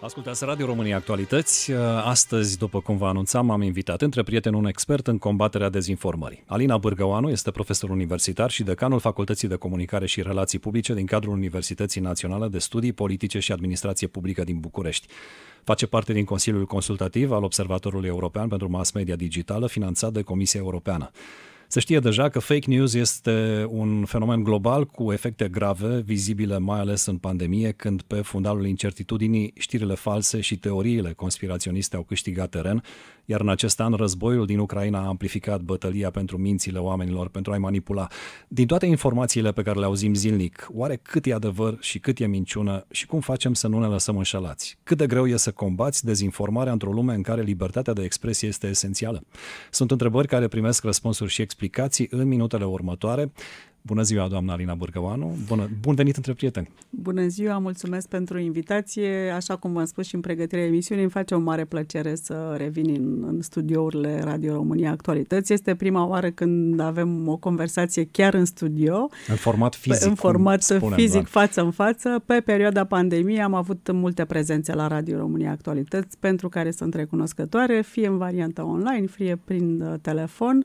Ascultați Radio România Actualități. Uh, astăzi, după cum vă anunțam, am invitat între prieteni un expert în combaterea dezinformării. Alina Bârgăoanu este profesor universitar și decanul Facultății de Comunicare și Relații Publice din cadrul Universității Naționale de Studii Politice și Administrație Publică din București. Face parte din Consiliul Consultativ al Observatorului European pentru Mass Media Digitală, finanțat de Comisia Europeană. Se știe deja că fake news este un fenomen global cu efecte grave, vizibile mai ales în pandemie, când pe fundalul incertitudinii știrile false și teoriile conspiraționiste au câștigat teren, iar în acest an războiul din Ucraina a amplificat bătălia pentru mințile oamenilor, pentru a-i manipula. Din toate informațiile pe care le auzim zilnic, oare cât e adevăr și cât e minciună și cum facem să nu ne lăsăm înșelați? Cât de greu e să combați dezinformarea într-o lume în care libertatea de expresie este esențială? Sunt întrebări care primesc răspunsuri și explicații în minutele următoare. Bună ziua, doamna Alina Bârgăoanu. Bună, bun venit între prieteni. Bună ziua, mulțumesc pentru invitație. Așa cum v-am spus și în pregătirea emisiunii, îmi face o mare plăcere să revin în, în studiourile Radio România Actualități. Este prima oară când avem o conversație chiar în studio. În format fizic. în format spunem, fizic, da. față în față. Pe perioada pandemiei am avut multe prezențe la Radio România Actualități, pentru care sunt recunoscătoare, fie în varianta online, fie prin uh, telefon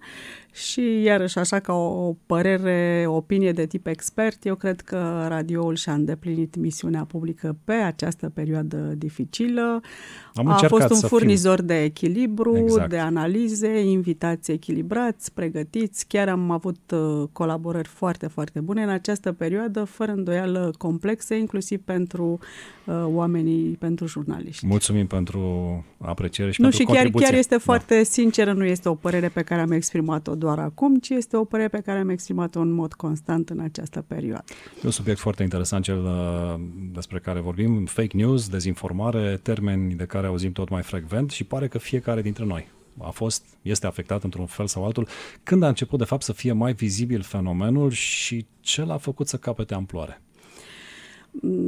și iarăși, așa ca o părere, opinie de tip expert, eu cred că radioul și-a îndeplinit misiunea publică pe această perioadă dificilă. Am a fost un furnizor fiu. de echilibru, exact. de analize, invitați echilibrați, pregătiți. Chiar am avut uh, colaborări foarte, foarte bune în această perioadă, fără îndoială complexe, inclusiv pentru uh, oamenii, pentru jurnaliști. Mulțumim pentru apreciere și nu, pentru și chiar, chiar este da. foarte sinceră, nu este o părere pe care am exprimat-o doar acum, ci este o părere pe care am exprimat-o în mod constant în această perioadă. E un subiect foarte interesant cel uh, despre care vorbim, fake news, dezinformare, termeni de care auzim tot mai frecvent și pare că fiecare dintre noi a fost, este afectat într-un fel sau altul. Când a început, de fapt, să fie mai vizibil fenomenul și ce l-a făcut să capete amploare?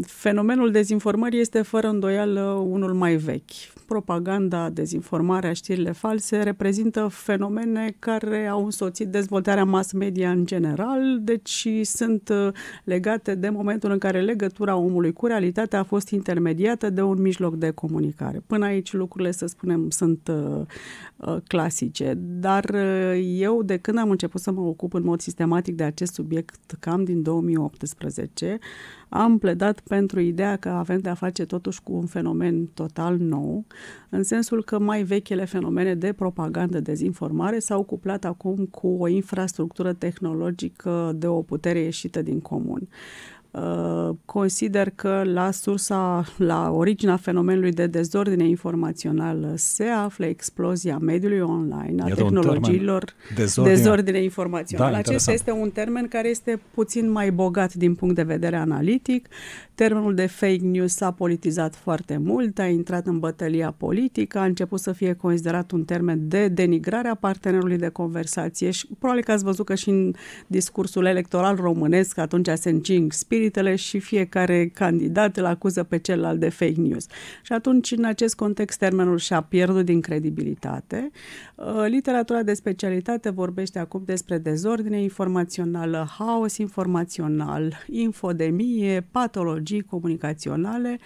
Fenomenul dezinformării este fără îndoială unul mai vechi. Propaganda, dezinformarea, știrile false reprezintă fenomene care au însoțit dezvoltarea mass media în general, deci sunt uh, legate de momentul în care legătura omului cu realitatea a fost intermediată de un mijloc de comunicare. Până aici lucrurile, să spunem, sunt uh, uh, clasice, dar eu de când am început să mă ocup în mod sistematic de acest subiect, cam din 2018, am pledat pentru ideea că avem de a face totuși cu un fenomen total nou, în sensul că mai vechile fenomene de propagandă, dezinformare s-au cuplat acum cu o infrastructură tehnologică de o putere ieșită din comun. Uh, consider că la sursa, la originea fenomenului de dezordine informațională se află explozia mediului online, a Iată tehnologiilor, dezordine, dezordine informațională. Da, Acesta interesant. este un termen care este puțin mai bogat din punct de vedere analitic, Termenul de fake news s-a politizat foarte mult, a intrat în bătălia politică, a început să fie considerat un termen de denigrare a partenerului de conversație și probabil că ați văzut că și în discursul electoral românesc atunci se încing spiritele și fiecare candidat îl acuză pe celălalt de fake news. Și atunci, în acest context, termenul și-a pierdut din credibilitate. Uh, literatura de specialitate vorbește acum despre dezordine informațională, haos informațional, infodemie, patologie, tehnologii comunicaționale,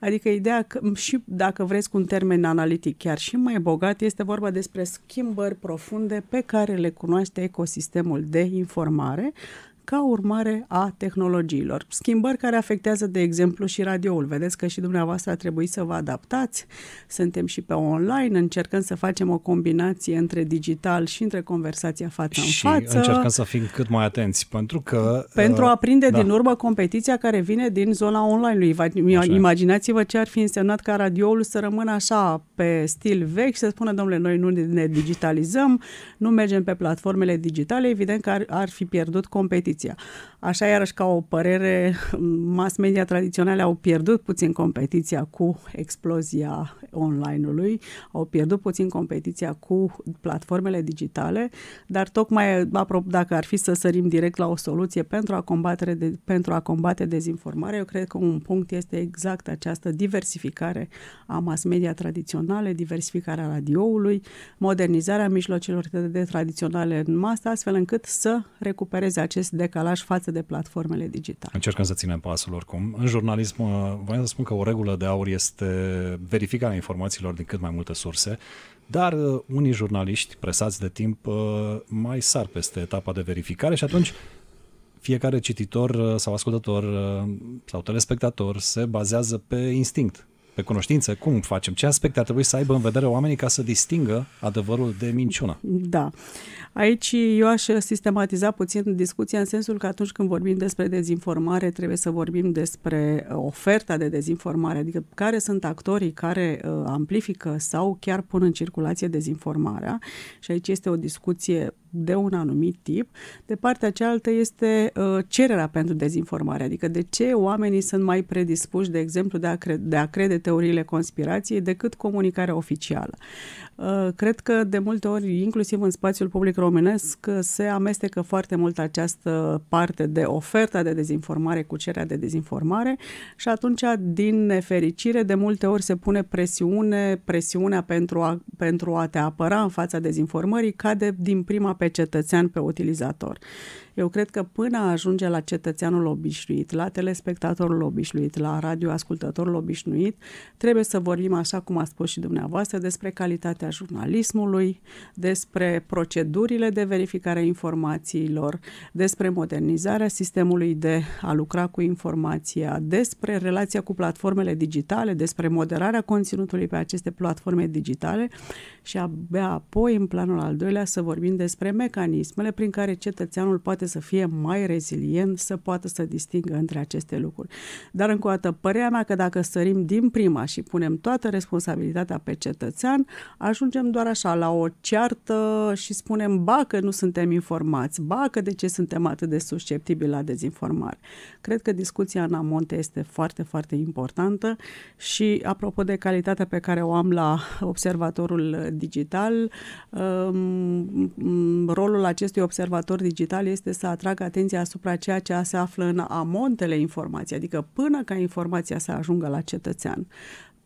adică ideea că și dacă vreți cu un termen analitic chiar și mai bogat, este vorba despre schimbări profunde pe care le cunoaște ecosistemul de informare, ca urmare a tehnologiilor. Schimbări care afectează, de exemplu, și radioul. Vedeți că și dumneavoastră a trebuit să vă adaptați. Suntem și pe online, încercăm să facem o combinație între digital și între conversația față în față. încercăm să fim cât mai atenți, pentru că... Pentru uh, a prinde da. din urmă competiția care vine din zona online-ului. Imaginați-vă ce ar fi însemnat ca radioul să rămână așa pe stil vechi și să spună, domnule, noi nu ne digitalizăm, nu mergem pe platformele digitale, evident că ar, ar fi pierdut competiția competiția. Așa, iarăși, ca o părere, mass media tradiționale au pierdut puțin competiția cu explozia online-ului, au pierdut puțin competiția cu platformele digitale, dar tocmai, dacă ar fi să sărim direct la o soluție pentru a combate, de, pentru a combate dezinformarea, eu cred că un punct este exact această diversificare a mass media tradiționale, diversificarea radioului, modernizarea mijlocilor de tradiționale în masă, astfel încât să recupereze acest de decalaj față de platformele digitale. Încercăm să ținem pasul oricum. În jurnalism, uh, voiam să spun că o regulă de aur este verificarea informațiilor din cât mai multe surse, dar uh, unii jurnaliști presați de timp uh, mai sar peste etapa de verificare și atunci fiecare cititor sau ascultător sau telespectator se bazează pe instinct pe cunoștință, cum facem, ce aspecte ar trebui să aibă în vedere oamenii ca să distingă adevărul de minciună. Da. Aici eu aș sistematiza puțin discuția în sensul că atunci când vorbim despre dezinformare, trebuie să vorbim despre uh, oferta de dezinformare, adică care sunt actorii care uh, amplifică sau chiar pun în circulație dezinformarea. Și aici este o discuție de un anumit tip. De partea cealaltă este uh, cererea pentru dezinformare, adică de ce oamenii sunt mai predispuși, de exemplu, de a, cre- de a crede teoriile conspirației decât comunicarea oficială. Uh, cred că de multe ori, inclusiv în spațiul public românesc, uh, se amestecă foarte mult această parte de oferta de dezinformare cu cererea de dezinformare și atunci, din nefericire, de multe ori se pune presiune, presiunea pentru a, pentru a te apăra în fața dezinformării cade din prima pe pe cetățean, pe utilizator. Eu cred că până ajunge la cetățeanul obișnuit, la telespectatorul obișnuit, la radioascultătorul obișnuit, trebuie să vorbim, așa cum a spus și dumneavoastră, despre calitatea jurnalismului, despre procedurile de verificare a informațiilor, despre modernizarea sistemului de a lucra cu informația, despre relația cu platformele digitale, despre moderarea conținutului pe aceste platforme digitale și abia apoi, în planul al doilea, să vorbim despre mecanismele prin care cetățeanul poate poate să fie mai rezilient, să poată să distingă între aceste lucruri. Dar încă o dată, părerea mea că dacă sărim din prima și punem toată responsabilitatea pe cetățean, ajungem doar așa la o ceartă și spunem, ba că nu suntem informați, ba că de ce suntem atât de susceptibili la dezinformare. Cred că discuția în amonte este foarte, foarte importantă și apropo de calitatea pe care o am la observatorul digital, um, rolul acestui observator digital este să atragă atenția asupra ceea ce se află în amontele informației, adică până ca informația să ajungă la cetățean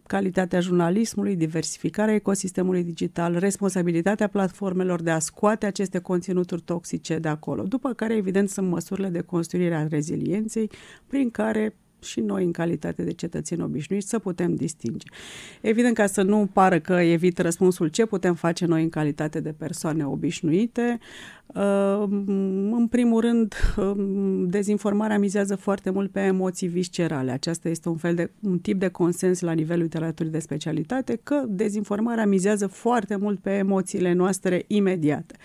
calitatea jurnalismului, diversificarea ecosistemului digital, responsabilitatea platformelor de a scoate aceste conținuturi toxice de acolo, după care, evident, sunt măsurile de construire a rezilienței, prin care și noi, în calitate de cetățeni obișnuiți, să putem distinge. Evident, ca să nu pară că evit răspunsul ce putem face noi în calitate de persoane obișnuite, uh, în primul rând, uh, dezinformarea mizează foarte mult pe emoții viscerale. Aceasta este un fel de un tip de consens la nivelul literaturii de specialitate că dezinformarea mizează foarte mult pe emoțiile noastre imediate.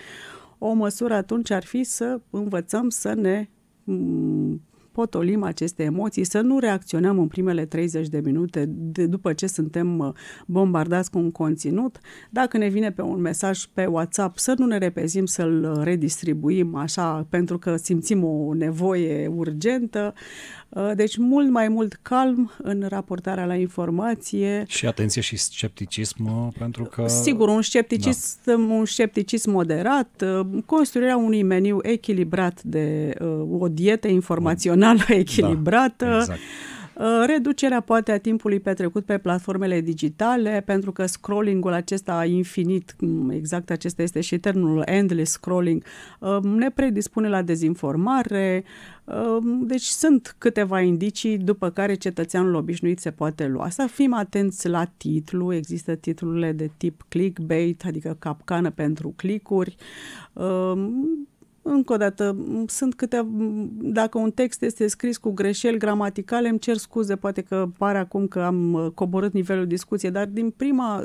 O măsură atunci ar fi să învățăm să ne mm, potolim aceste emoții, să nu reacționăm în primele 30 de minute de, după ce suntem uh, bombardați cu un conținut. Dacă ne vine pe un mesaj pe WhatsApp, să nu ne repezim să-l uh, redistribuim așa pentru că simțim o nevoie urgentă. Uh, deci mult mai mult calm în raportarea la informație. Și atenție și scepticism, uh, pentru că... Sigur, un scepticism, da. un scepticism moderat, uh, construirea unui meniu echilibrat de o dietă informațională da. echilibrată. Da, exact Uh, reducerea poate a timpului petrecut pe platformele digitale, pentru că scrollingul acesta infinit, mm, exact acesta este și termenul endless scrolling, uh, ne predispune la dezinformare. Uh, deci sunt câteva indicii după care cetățeanul obișnuit se poate lua. Să fim atenți la titlu, există titlurile de tip clickbait, adică capcană pentru clicuri încă o dată, sunt câte, dacă un text este scris cu greșeli gramaticale, îmi cer scuze, poate că pare acum că am uh, coborât nivelul discuției, dar din prima,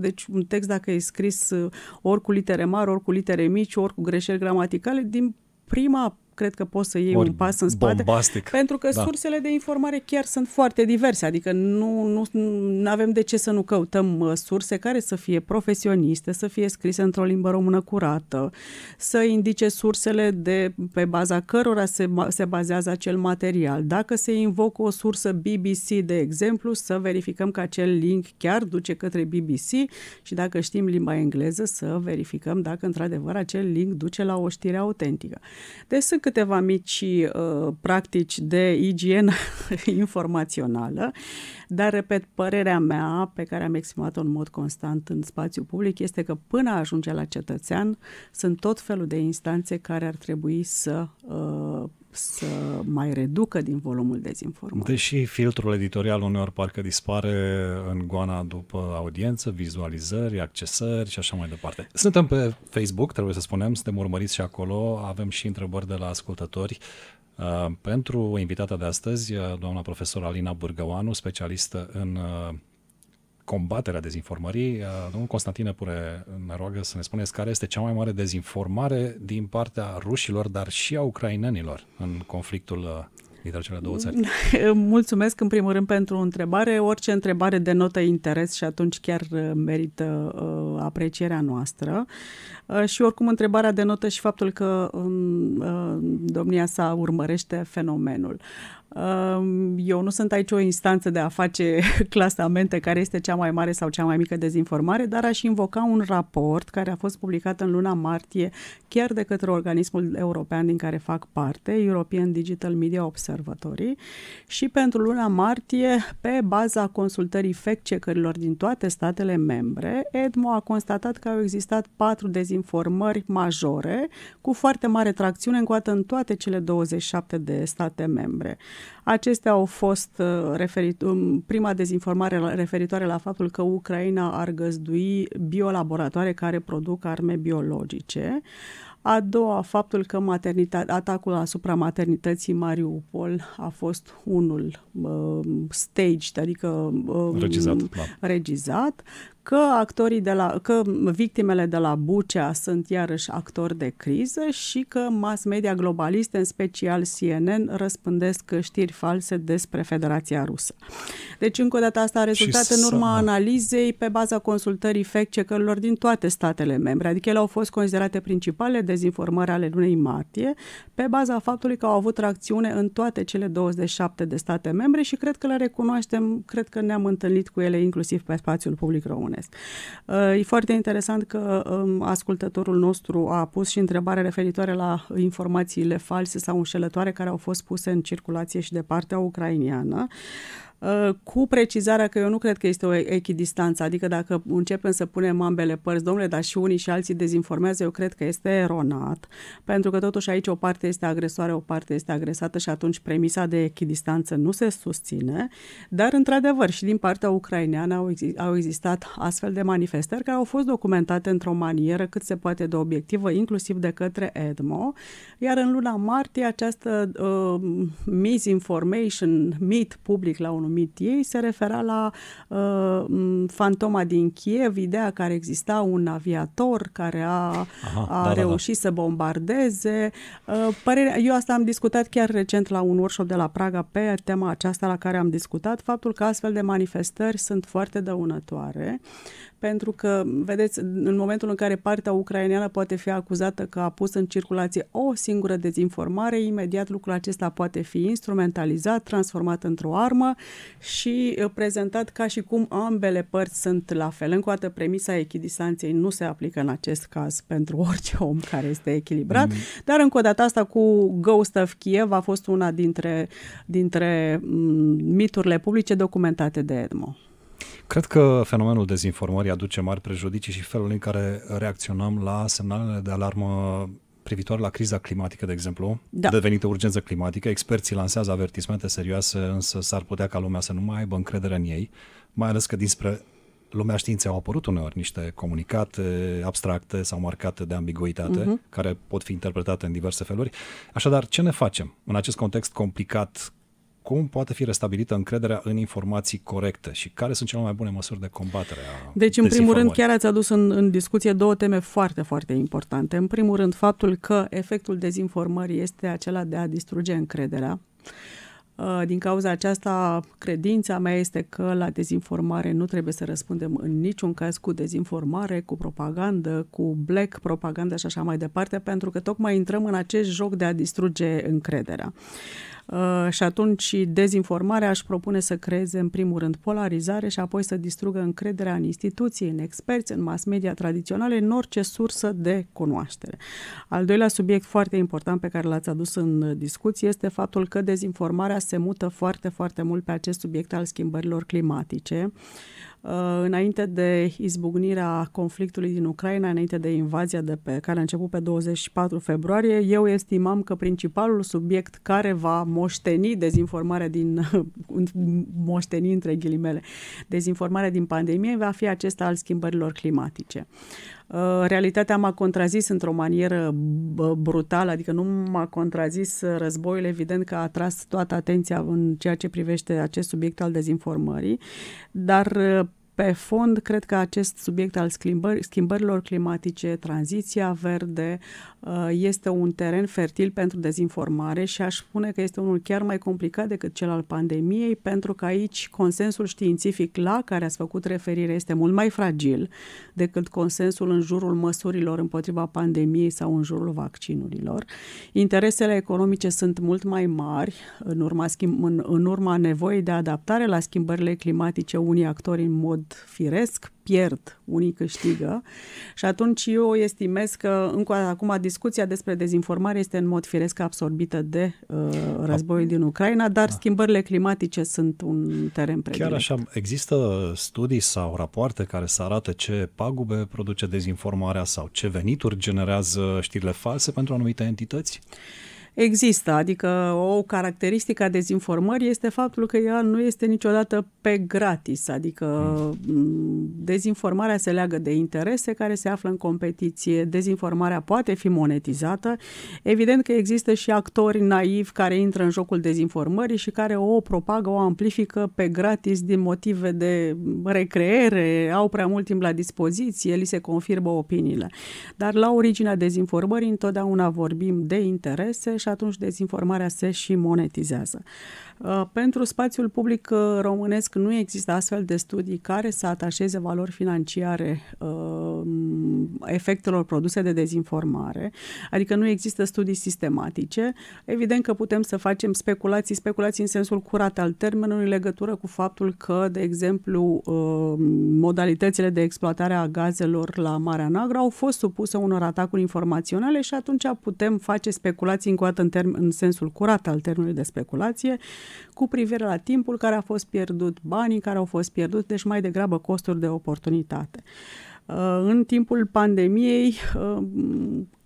deci un text dacă e scris uh, ori cu litere mari, ori cu litere mici, ori cu greșeli gramaticale, din prima cred că poți să iei Ori un pas în spate. Bombastic. Pentru că da. sursele de informare chiar sunt foarte diverse, adică nu, nu, nu avem de ce să nu căutăm uh, surse care să fie profesioniste, să fie scrise într-o limbă română curată, să indice sursele de pe baza cărora se, se bazează acel material. Dacă se invocă o sursă BBC, de exemplu, să verificăm că acel link chiar duce către BBC și dacă știm limba engleză, să verificăm dacă într-adevăr acel link duce la o știre autentică. Deci sunt câteva mici uh, practici de igienă informațională, dar, repet, părerea mea, pe care am exprimat-o în mod constant în spațiu public, este că până ajunge la cetățean, sunt tot felul de instanțe care ar trebui să uh, să mai reducă din volumul dezinformării. Deși filtrul editorial uneori parcă dispare în goana după audiență, vizualizări, accesări și așa mai departe. Suntem pe Facebook, trebuie să spunem, suntem urmăriți și acolo, avem și întrebări de la ascultători. Uh, pentru invitata de astăzi, uh, doamna profesor Alina Burgăoanu, specialistă în uh, combaterea dezinformării. Uh, domnul Constantin Pure ne roagă să ne spuneți care este cea mai mare dezinformare din partea rușilor, dar și a ucrainenilor în conflictul uh, dintre cele două țări. Mulțumesc în primul rând pentru întrebare. Orice întrebare denotă interes și atunci chiar uh, merită aprecierea noastră. și oricum întrebarea denotă și faptul că um, domnia sa urmărește fenomenul. Eu nu sunt aici o instanță de a face clasamente care este cea mai mare sau cea mai mică dezinformare, dar aș invoca un raport care a fost publicat în luna martie chiar de către organismul european din care fac parte, European Digital Media Observatory, și pentru luna martie, pe baza consultării fact-checkerilor din toate statele membre, EDMO a constatat că au existat patru dezinformări majore cu foarte mare tracțiune încoată în toate cele 27 de state membre. Acestea au fost uh, referit, um, prima dezinformare referitoare la faptul că Ucraina ar găzdui biolaboratoare care produc arme biologice. A doua, faptul că maternitate, atacul asupra maternității Mariupol a fost unul uh, staged, adică uh, regizat, da. regizat, că actorii de la, că victimele de la Bucea sunt iarăși actori de criză și că mass media globaliste, în special CNN, răspândesc știri false despre Federația Rusă. Deci, încă o dată, asta a rezultat și în urma să... Da. analizei pe baza consultării fact check din toate statele membre, adică ele au fost considerate principale de dezinformări ale lunii martie, pe baza faptului că au avut tracțiune în toate cele 27 de state membre și cred că le recunoaștem, cred că ne-am întâlnit cu ele inclusiv pe spațiul public românesc. Uh, e foarte interesant că um, ascultătorul nostru a pus și întrebare referitoare la informațiile false sau înșelătoare care au fost puse în circulație și de partea ucrainiană. Uh, cu precizarea că eu nu cred că este o echidistanță, adică dacă începem să punem ambele părți, domnule, dar și unii și alții dezinformează, eu cred că este eronat, pentru că totuși aici o parte este agresoare, o parte este agresată și atunci premisa de echidistanță nu se susține, dar într-adevăr și din partea ucraineană au, au existat astfel de manifestări care au fost documentate într-o manieră cât se poate de obiectivă, inclusiv de către EDMO, iar în luna martie această uh, misinformation, mit public la un numit ei, se refera la uh, fantoma din Kiev, ideea care exista un aviator care a, Aha, a da, reușit da, da. să bombardeze. Uh, părerea, eu asta am discutat chiar recent la un workshop de la Praga pe tema aceasta la care am discutat, faptul că astfel de manifestări sunt foarte dăunătoare pentru că, vedeți, în momentul în care partea ucraineană poate fi acuzată că a pus în circulație o singură dezinformare, imediat lucrul acesta poate fi instrumentalizat, transformat într-o armă și uh, prezentat ca și cum ambele părți sunt la fel. Încă o dată, premisa echidistanței nu se aplică în acest caz pentru orice om care este echilibrat, mm. dar încă o dată asta cu Ghost of Kiev a fost una dintre, dintre mm, miturile publice documentate de Edmo. Cred că fenomenul dezinformării aduce mari prejudicii și felul în care reacționăm la semnalele de alarmă privitoare la criza climatică, de exemplu, da. devenită urgență climatică. Experții lansează avertismente serioase, însă s-ar putea ca lumea să nu mai aibă încredere în ei, mai ales că dinspre lumea științei au apărut uneori niște comunicate abstracte sau marcate de ambiguitate, uh-huh. care pot fi interpretate în diverse feluri. Așadar, ce ne facem în acest context complicat cum poate fi restabilită încrederea în informații corecte și care sunt cele mai bune măsuri de combatere a Deci, în primul rând, chiar ați adus în, în discuție două teme foarte, foarte importante. În primul rând, faptul că efectul dezinformării este acela de a distruge încrederea. Uh, din cauza aceasta, credința mea este că la dezinformare nu trebuie să răspundem în niciun caz cu dezinformare, cu propagandă, cu black propagandă și așa mai departe, pentru că tocmai intrăm în acest joc de a distruge încrederea. Uh, și atunci dezinformarea aș propune să creeze în primul rând polarizare și apoi să distrugă încrederea în instituții, în experți, în mass media tradiționale, în orice sursă de cunoaștere. Al doilea subiect foarte important pe care l-ați adus în discuție este faptul că dezinformarea se mută foarte, foarte mult pe acest subiect al schimbărilor climatice. Uh, Uh, înainte de izbucnirea conflictului din Ucraina, înainte de invazia de pe care a început pe 24 februarie, eu estimam că principalul subiect care va moșteni dezinformarea din moșteni între ghilimele, dezinformarea din pandemie va fi acesta al schimbărilor climatice. Uh, realitatea m-a contrazis într-o manieră brutală, adică nu m-a contrazis uh, războiul, evident că a atras toată atenția în ceea ce privește acest subiect al dezinformării, dar uh, pe fond, cred că acest subiect al schimbărilor climatice, tranziția verde, uh, este un teren fertil pentru dezinformare și aș spune că este unul chiar mai complicat decât cel al pandemiei, pentru că aici consensul științific la care ați făcut referire este mult mai fragil decât consensul în jurul măsurilor împotriva pandemiei sau în jurul vaccinurilor. Interesele economice sunt mult mai mari în urma, schimb, în, în urma nevoii de adaptare la schimbările climatice. Unii actori în mod firesc, pierd, unii câștigă. Și atunci eu estimez că încă acum discuția despre dezinformare este în mod firesc absorbită de uh, războiul din Ucraina, dar da. schimbările climatice sunt un teren predilect. Chiar așa, există studii sau rapoarte care să arate ce pagube produce dezinformarea sau ce venituri generează știrile false pentru anumite entități? Uh, există, adică o caracteristică a dezinformării este faptul că ea nu este niciodată pe gratis, adică hmm. dezinformarea se leagă de interese care se află în competiție, dezinformarea poate fi monetizată, evident că există și actori naivi care intră în jocul dezinformării și care o propagă, o amplifică pe gratis din motive de recreere, au prea mult timp la dispoziție, li se confirmă opiniile. Dar la originea dezinformării întotdeauna vorbim de interese și și atunci dezinformarea se și monetizează. Uh, pentru spațiul public uh, românesc nu există astfel de studii care să atașeze valori financiare uh, efectelor produse de dezinformare, adică nu există studii sistematice. Evident că putem să facem speculații, speculații în sensul curat al termenului, în legătură cu faptul că, de exemplu, modalitățile de exploatare a gazelor la Marea Neagră au fost supuse unor atacuri informaționale și atunci putem face speculații încă o dată în, term- în sensul curat al termenului de speculație cu privire la timpul care a fost pierdut, banii care au fost pierduți, deci mai degrabă costuri de oportunitate. Uh, în timpul pandemiei, uh,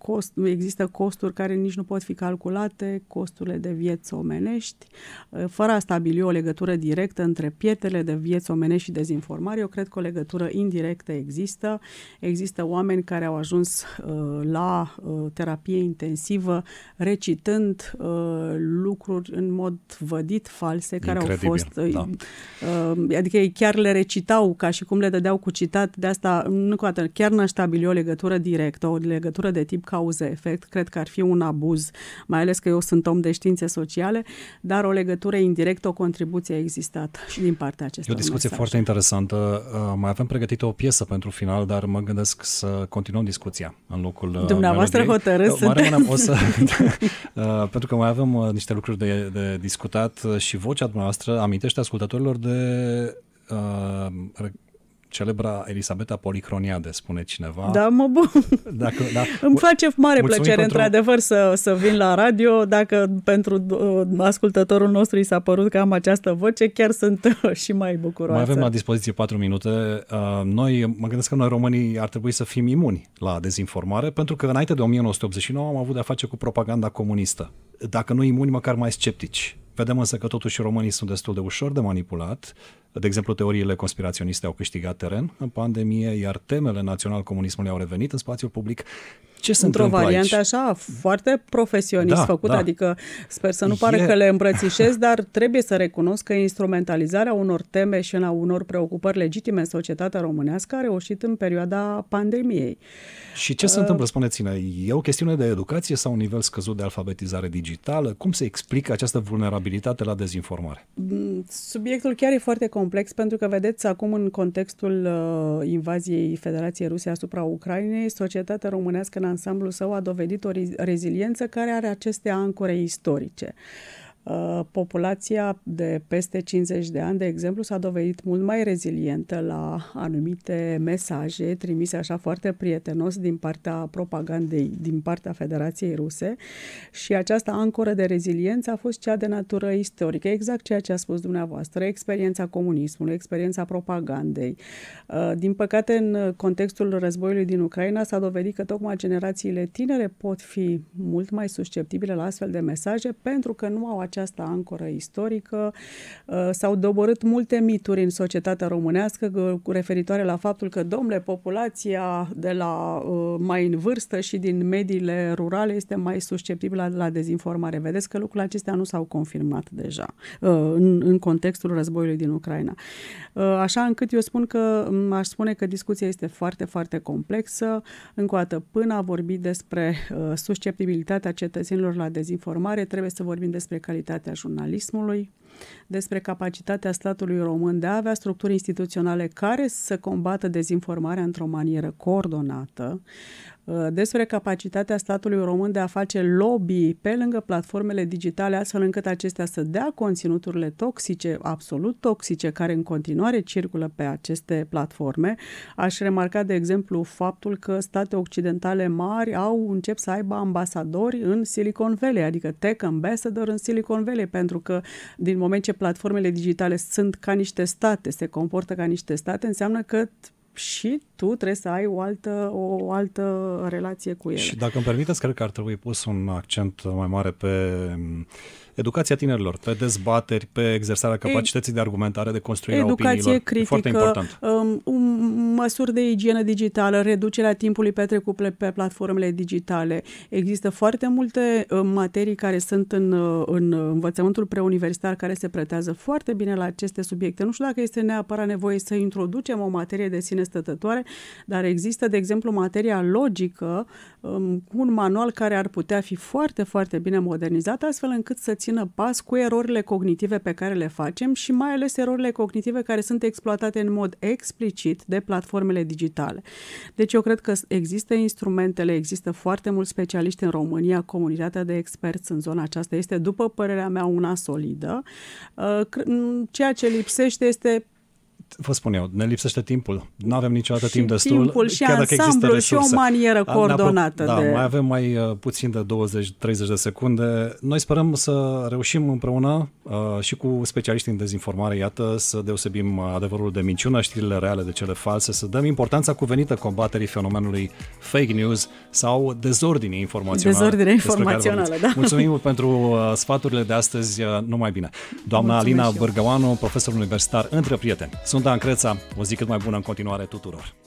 cost, există costuri care nici nu pot fi calculate, costurile de vieți omenești, uh, fără a stabili o legătură directă între pietele de vieți omenești și dezinformare, eu cred că o legătură indirectă există. Există oameni care au ajuns uh, la uh, terapie intensivă recitând uh, lucruri în mod vădit false, care Incredibil, au fost... Uh, da. Uh, adică ei chiar le recitau ca și cum le dădeau cu citat, de asta nu chiar n-aș stabili o legătură directă, o legătură de tip cauză-efect, cred că ar fi un abuz, mai ales că eu sunt om de științe sociale, dar o legătură indirectă, o contribuție a existat și din partea acestor E o discuție mesaj. foarte interesantă. Uh, mai avem pregătită o piesă pentru final, dar mă gândesc să continuăm discuția în locul uh, Dumneavoastră hotărâți să... O să... Uh, pentru că mai avem niște lucruri de, de discutat și vocea dumneavoastră amintește ascultătorilor de celebra Elisabeta Policroniade, spune cineva. Da, mă bun. Dacă, da. Îmi face mare Mulțumim plăcere, pentru... într-adevăr, să, să vin la radio. Dacă pentru uh, ascultătorul nostru i s-a părut că am această voce, chiar sunt uh, și mai bucuroasă. Mai avem la dispoziție patru minute. Uh, noi, mă gândesc că noi românii ar trebui să fim imuni la dezinformare, pentru că înainte de 1989 am avut de-a face cu propaganda comunistă. Dacă nu imuni, măcar mai sceptici. Vedem însă că totuși românii sunt destul de ușor de manipulat de exemplu, teoriile conspiraționiste au câștigat teren în pandemie, iar temele național-comunismului au revenit în spațiul public. Ce se Într-o variantă aici? așa, foarte profesionist da, făcută, da. adică sper să nu pare e... că le îmbrățișez, dar trebuie să recunosc că instrumentalizarea unor teme și a unor preocupări legitime în societatea românească a reușit în perioada pandemiei. Și ce uh... se întâmplă, spuneți-ne, e o chestiune de educație sau un nivel scăzut de alfabetizare digitală? Cum se explică această vulnerabilitate la dezinformare? Mm, subiectul chiar e foarte complex complex pentru că, vedeți, acum în contextul uh, invaziei Federației Ruse asupra Ucrainei, societatea românească în ansamblu său a dovedit o reziliență care are aceste ancore istorice. Uh, Uh, populația de peste 50 de ani, de exemplu, s-a dovedit mult mai rezilientă la anumite mesaje trimise așa foarte prietenos din partea propagandei, din partea Federației Ruse și această ancoră de reziliență a fost cea de natură istorică, exact ceea ce a spus dumneavoastră, experiența comunismului, experiența propagandei. Uh, din păcate, în contextul războiului din Ucraina s-a dovedit că tocmai generațiile tinere pot fi mult mai susceptibile la astfel de mesaje pentru că nu au această ancoră istorică. Uh, s-au doborât multe mituri în societatea românească uh, referitoare la faptul că, domnule, populația de la uh, mai în vârstă și din mediile rurale este mai susceptibilă la dezinformare. Vedeți că lucrurile acestea nu s-au confirmat deja în, în contextul războiului din Ucraina. Așa încât eu spun că aș spune că discuția este foarte, foarte complexă. Încă o dată, până a vorbit despre susceptibilitatea cetățenilor la dezinformare, trebuie să vorbim despre calitatea calitatea jurnalismului, despre capacitatea statului român de a avea structuri instituționale care să combată dezinformarea într-o manieră coordonată, Uh, despre capacitatea statului român de a face lobby pe lângă platformele digitale, astfel încât acestea să dea conținuturile toxice, absolut toxice, care în continuare circulă pe aceste platforme. Aș remarca, de exemplu, faptul că state occidentale mari au încep să aibă ambasadori în Silicon Valley, adică tech ambassador în Silicon Valley, pentru că din moment ce platformele digitale sunt ca niște state, se comportă ca niște state, înseamnă că și tu trebuie să ai o altă, o altă relație cu el. Și dacă îmi permiteți, cred că ar trebui pus un accent mai mare pe mm, educația tinerilor, pe dezbateri, pe exersarea capacității de argumentare, de construire a opiniilor. Educație critică, foarte important. Um, um măsuri de igienă digitală, reducerea timpului petrecut pe, pe platformele digitale. Există foarte multe uh, materii care sunt în, uh, în învățământul preuniversitar care se pretează foarte bine la aceste subiecte. Nu știu dacă este neapărat nevoie să introducem o materie de sine stătătoare, dar există, de exemplu, materia logică um, cu un manual care ar putea fi foarte, foarte bine modernizat, astfel încât să țină pas cu erorile cognitive pe care le facem și mai ales erorile cognitive care sunt exploatate în mod explicit de platforme platformele digitale. Deci eu cred că există instrumentele, există foarte mulți specialiști în România, comunitatea de experți în zona aceasta este, după părerea mea, una solidă. Ă, ceea ce lipsește este vă spun eu, ne lipsește timpul. Nu avem niciodată și timp destul. Timpul și chiar dacă există resurse. și o manieră coordonată. Da, de... mai avem mai uh, puțin de 20-30 de secunde. Noi sperăm să reușim împreună uh, și cu specialiștii în dezinformare, iată, să deosebim adevărul de minciună, știrile reale de cele false, să dăm importanța cuvenită combaterii fenomenului fake news sau dezordinii informaționale. Dezordine informațională, da. Mulțumim pentru uh, sfaturile de astăzi, uh, numai bine. Doamna Mulțumesc Alina Bărgăoanu, profesor universitar între prieteni. Sunt Dan Creța, o zi cât mai bună în continuare tuturor!